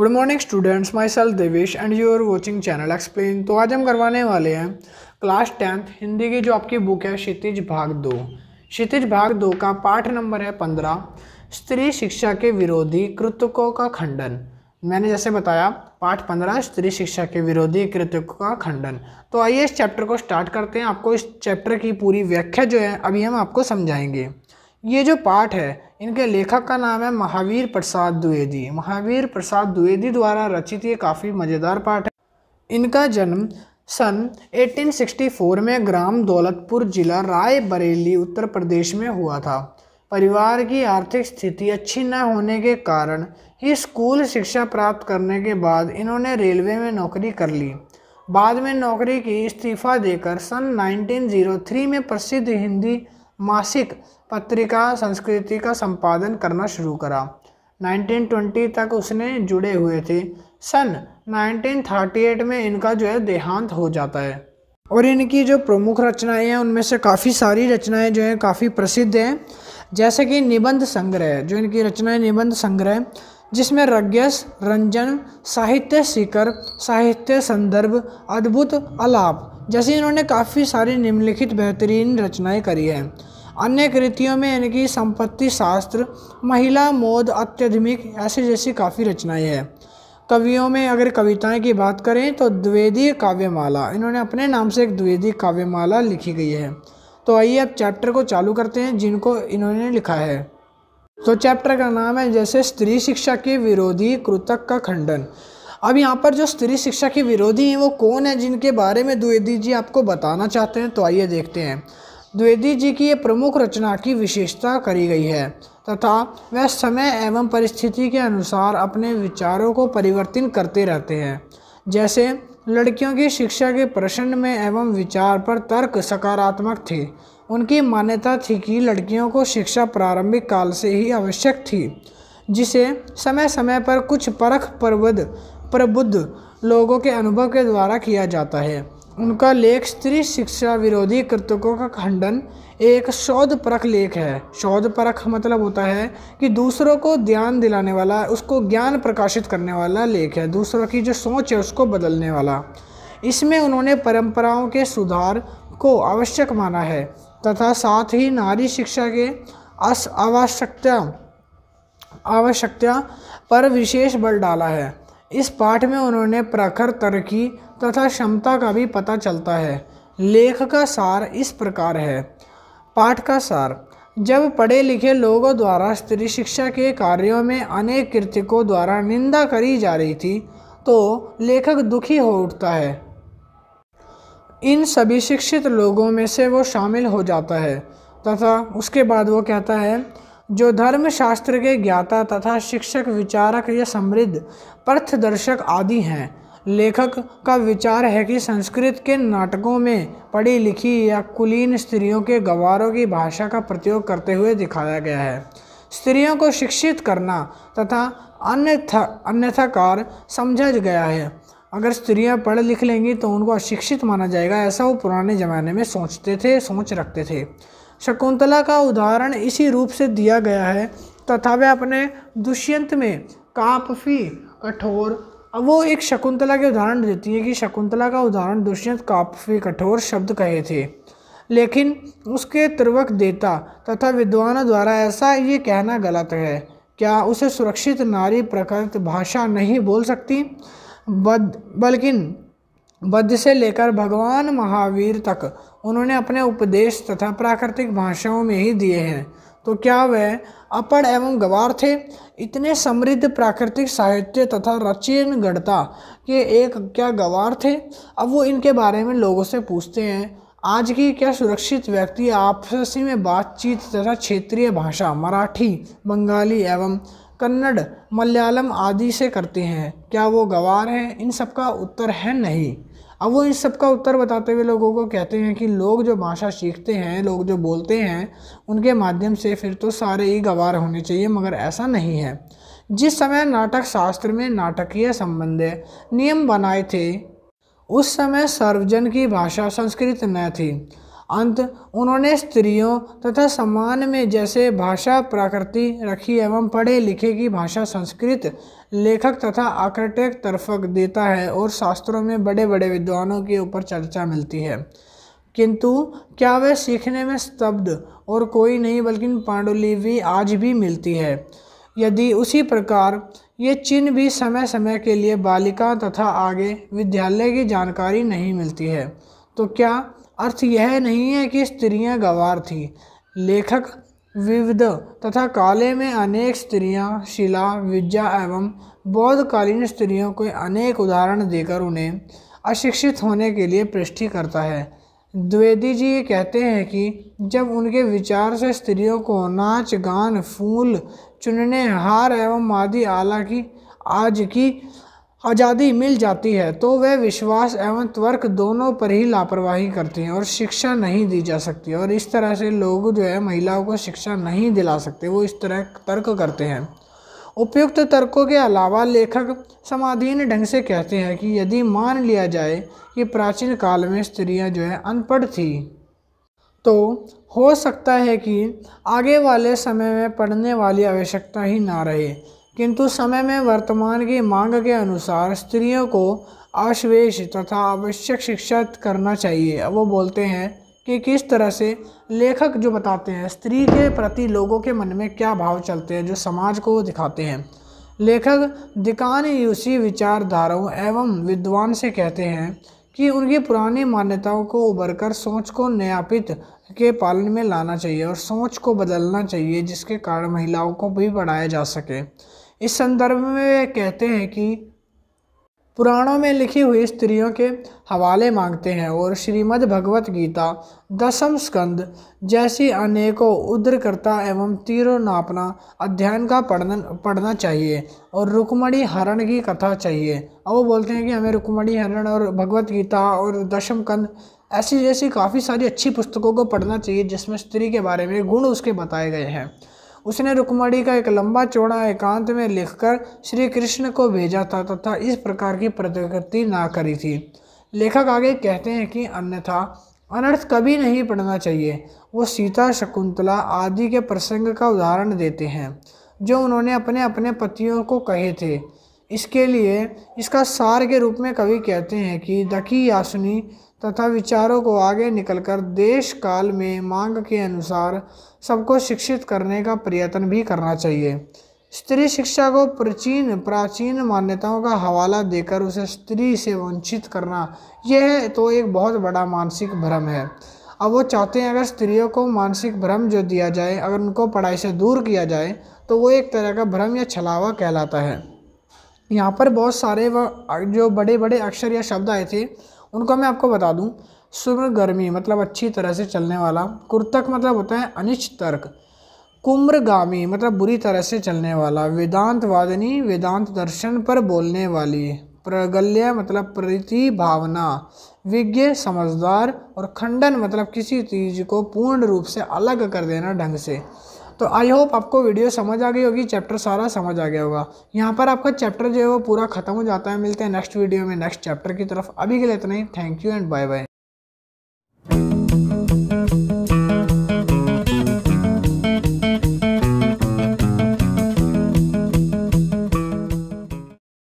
good morning students myself Devesh and you are watching channel explain तो आज हम करवाने वाले हैं क्लास टेंथ हिंदी की जो आपकी बुक है क्षितिज भाग दो क्षितिज भाग दो का पाठ नंबर है पंद्रह स्त्री शिक्षा के विरोधी कृतकों का खंडन मैंने जैसे बताया पाठ पंद्रह स्त्री शिक्षा के विरोधी कृतकों का खंडन तो आइए इस चैप्टर को स्टार्ट करते हैं आपको इस चैप्टर की पूरी व्याख्या जो है अभी हम आपको समझाएंगे ये जो पाठ है इनके लेखक का नाम है महावीर प्रसाद द्विवेदी महावीर प्रसाद द्विवेदी द्वारा रचित ये काफ़ी मज़ेदार पाठ है इनका जन्म सन 1864 में ग्राम दौलतपुर जिला राय बरेली उत्तर प्रदेश में हुआ था परिवार की आर्थिक स्थिति अच्छी न होने के कारण ही स्कूल शिक्षा प्राप्त करने के बाद इन्होंने रेलवे में नौकरी कर ली बाद में नौकरी की इस्तीफा देकर सन 1903 में प्रसिद्ध हिंदी मासिक पत्रिका संस्कृति का संपादन करना शुरू करा 1920 तक उसने जुड़े हुए थे सन 1938 में इनका जो है देहांत हो जाता है और इनकी जो प्रमुख रचनाएं हैं उनमें से काफ़ी सारी रचनाएं जो हैं काफ़ी प्रसिद्ध हैं जैसे कि निबंध संग्रह जो इनकी रचनाएं निबंध संग्रह जिसमें रज्ञस रंजन साहित्य शिखर साहित्य संदर्भ अद्भुत अलाप जैसे इन्होंने काफ़ी सारी निम्नलिखित बेहतरीन रचनाएं करी हैं अन्य कृतियों में इनकी संपत्ति शास्त्र महिला मोद अत्यधिक ऐसी जैसी काफ़ी रचनाएं हैं कवियों में अगर कविताएं की बात करें तो द्विवेदी काव्यमाला इन्होंने अपने नाम से एक द्विवेदी काव्यमाला लिखी गई है तो आइए अब चैप्टर को चालू करते हैं जिनको इन्होंने लिखा है तो चैप्टर का नाम है जैसे स्त्री शिक्षा के विरोधी कृतक का खंडन अब यहाँ पर जो स्त्री शिक्षा के विरोधी हैं वो कौन है जिनके बारे में द्विवेदी जी आपको बताना चाहते हैं तो आइए देखते हैं द्विवेदी जी की ये प्रमुख रचना की विशेषता करी गई है तथा वह समय एवं परिस्थिति के अनुसार अपने विचारों को परिवर्तित करते रहते हैं जैसे लड़कियों की शिक्षा के प्रश्न में एवं विचार पर तर्क सकारात्मक थे उनकी मान्यता थी कि लड़कियों को शिक्षा प्रारंभिक काल से ही आवश्यक थी जिसे समय समय पर कुछ परख प्रबुद्ध प्रबुद्ध लोगों के अनुभव के द्वारा किया जाता है उनका लेख स्त्री शिक्षा विरोधी कृतकों का खंडन एक शोध परख लेख है शोध परख मतलब होता है कि दूसरों को ध्यान दिलाने वाला उसको ज्ञान प्रकाशित करने वाला लेख है दूसरों की जो सोच है उसको बदलने वाला इसमें उन्होंने परंपराओं के सुधार को आवश्यक माना है तथा साथ ही नारी शिक्षा के अस आवश्यकता आवश्यकता पर विशेष बल डाला है इस पाठ में उन्होंने प्रखर तरक्की तथा क्षमता का भी पता चलता है लेख का सार इस प्रकार है पाठ का सार जब पढ़े लिखे लोगों द्वारा स्त्री शिक्षा के कार्यों में अनेक कृतिकों द्वारा निंदा करी जा रही थी तो लेखक दुखी हो उठता है इन सभी शिक्षित लोगों में से वो शामिल हो जाता है तथा उसके बाद वो कहता है जो धर्म शास्त्र के ज्ञाता तथा शिक्षक विचारक या समृद्ध पर्थदर्शक आदि हैं लेखक का विचार है कि संस्कृत के नाटकों में पढ़ी लिखी या कुलीन स्त्रियों के गवारों की भाषा का प्रयोग करते हुए दिखाया गया है स्त्रियों को शिक्षित करना तथा अन्यथा अन्यथाकार समझा गया है अगर स्त्रियां पढ़ लिख लेंगी तो उनको अशिक्षित माना जाएगा ऐसा वो पुराने ज़माने में सोचते थे सोच रखते थे शकुंतला का उदाहरण इसी रूप से दिया गया है तथा वह अपने दुष्यंत में कापफी कठोर अब वो एक शकुंतला के उदाहरण देती है कि शकुंतला का उदाहरण दुष्यंत काफी कठोर शब्द कहे थे लेकिन उसके त्रवक देता तथा विद्वानों द्वारा ऐसा ये कहना गलत है क्या उसे सुरक्षित नारी प्रकृत भाषा नहीं बोल सकती बद बल्कि बद्ध से लेकर भगवान महावीर तक उन्होंने अपने उपदेश तथा प्राकृतिक भाषाओं में ही दिए हैं तो क्या वह अपड़ एवं गवार थे इतने समृद्ध प्राकृतिक साहित्य तथा रचीन गढ़ता के एक क्या गवार थे अब वो इनके बारे में लोगों से पूछते हैं आज की क्या सुरक्षित व्यक्ति आपसी में बातचीत तथा क्षेत्रीय भाषा मराठी बंगाली एवं कन्नड़ मलयालम आदि से करते हैं क्या वो गवार हैं इन सबका उत्तर है नहीं अब वो इस सब का उत्तर बताते हुए लोगों को कहते हैं कि लोग जो भाषा सीखते हैं लोग जो बोलते हैं उनके माध्यम से फिर तो सारे ही गवार होने चाहिए मगर ऐसा नहीं है जिस समय नाटक शास्त्र में नाटकीय संबंध नियम बनाए थे उस समय सर्वजन की भाषा संस्कृत न थी अंत उन्होंने स्त्रियों तथा समान में जैसे भाषा प्रकृति रखी एवं पढ़े लिखे की भाषा संस्कृत लेखक तथा आकर्टक तरफक देता है और शास्त्रों में बड़े बड़े विद्वानों के ऊपर चर्चा मिलती है किंतु क्या वह सीखने में स्तब्ध और कोई नहीं बल्कि पांडुलिपि आज भी मिलती है यदि उसी प्रकार ये चिन्ह भी समय समय के लिए बालिका तथा आगे विद्यालय की जानकारी नहीं मिलती है तो क्या अर्थ यह नहीं है कि स्त्रियां गवार थीं लेखक विविध तथा काले में अनेक स्त्रियां शिला विद्या एवं बौद्धकालीन स्त्रियों के अनेक उदाहरण देकर उन्हें अशिक्षित होने के लिए पृष्टि करता है द्विवेदी जी ये कहते हैं कि जब उनके विचार से स्त्रियों को नाच गान फूल चुनने हार एवं मादी आला की आज की आज़ादी मिल जाती है तो वह विश्वास एवं तर्क दोनों पर ही लापरवाही करती हैं और शिक्षा नहीं दी जा सकती और इस तरह से लोग जो है महिलाओं को शिक्षा नहीं दिला सकते वो इस तरह तर्क करते हैं उपयुक्त तर्कों के अलावा लेखक समाधीन ढंग से कहते हैं कि यदि मान लिया जाए कि प्राचीन काल में स्त्रियां जो है अनपढ़ थी तो हो सकता है कि आगे वाले समय में पढ़ने वाली आवश्यकता ही ना रहे किंतु समय में वर्तमान की मांग के अनुसार स्त्रियों को आश्वेश तथा आवश्यक शिक्षा करना चाहिए वो बोलते हैं कि किस तरह से लेखक जो बताते हैं स्त्री के प्रति लोगों के मन में क्या भाव चलते हैं जो समाज को दिखाते हैं लेखक दिकान यूसी विचारधाराओं एवं विद्वान से कहते हैं कि उनकी पुरानी मान्यताओं को उभर कर सोच को न्यापित के पालन में लाना चाहिए और सोच को बदलना चाहिए जिसके कारण महिलाओं को भी बढ़ाया जा सके इस संदर्भ में वे कहते हैं कि पुराणों में लिखी हुई स्त्रियों के हवाले मांगते हैं और श्रीमद् भगवत गीता दसम स्कंद जैसी अनेकों उद्रकर्ता एवं तीरों नापना अध्ययन का पढ़ना पढ़ना चाहिए और रुकमणि हरण की कथा चाहिए अब वो बोलते हैं कि हमें रुकमणि हरण और भगवत गीता और दशम कंद ऐसी जैसी काफ़ी सारी अच्छी पुस्तकों को पढ़ना चाहिए जिसमें स्त्री के बारे में गुण उसके बताए गए हैं उसने रुकमणी का एक लंबा चौड़ा एकांत में लिखकर श्री कृष्ण को भेजा था तथा इस प्रकार की प्रतिकृति ना करी थी लेखक आगे कहते हैं कि अन्यथा अनर्थ कभी नहीं पढ़ना चाहिए वो सीता शकुंतला आदि के प्रसंग का उदाहरण देते हैं जो उन्होंने अपने अपने पतियों को कहे थे इसके लिए इसका सार के रूप में कवि कहते हैं कि दखी यासुनी तथा विचारों को आगे निकलकर देश काल में मांग के अनुसार सबको शिक्षित करने का प्रयत्न भी करना चाहिए स्त्री शिक्षा को प्राचीन प्राचीन मान्यताओं का हवाला देकर उसे स्त्री से वंचित करना यह तो एक बहुत बड़ा मानसिक भ्रम है अब वो चाहते हैं अगर स्त्रियों को मानसिक भ्रम जो दिया जाए अगर उनको पढ़ाई से दूर किया जाए तो वो एक तरह का भ्रम या छलावा कहलाता है यहाँ पर बहुत सारे व जो बड़े बड़े अक्षर या शब्द आए थे उनको मैं आपको बता दूँ शुभ्र गर्मी मतलब अच्छी तरह से चलने वाला कुर्तक मतलब होता है अनिश्च तर्क कुम्रगामी मतलब बुरी तरह से चलने वाला वेदांत वादनी वेदांत दर्शन पर बोलने वाली प्रगल्य मतलब प्रति भावना विज्ञ समझदार और खंडन मतलब किसी चीज को पूर्ण रूप से अलग कर देना ढंग से तो आई होप आपको वीडियो समझ आ गई होगी चैप्टर सारा समझ आ गया होगा यहाँ पर आपका चैप्टर जो है वो पूरा खत्म हो जाता है मिलते हैं नेक्स्ट वीडियो में नेक्स्ट चैप्टर की तरफ अभी के लिए इतना ही thank you and bye bye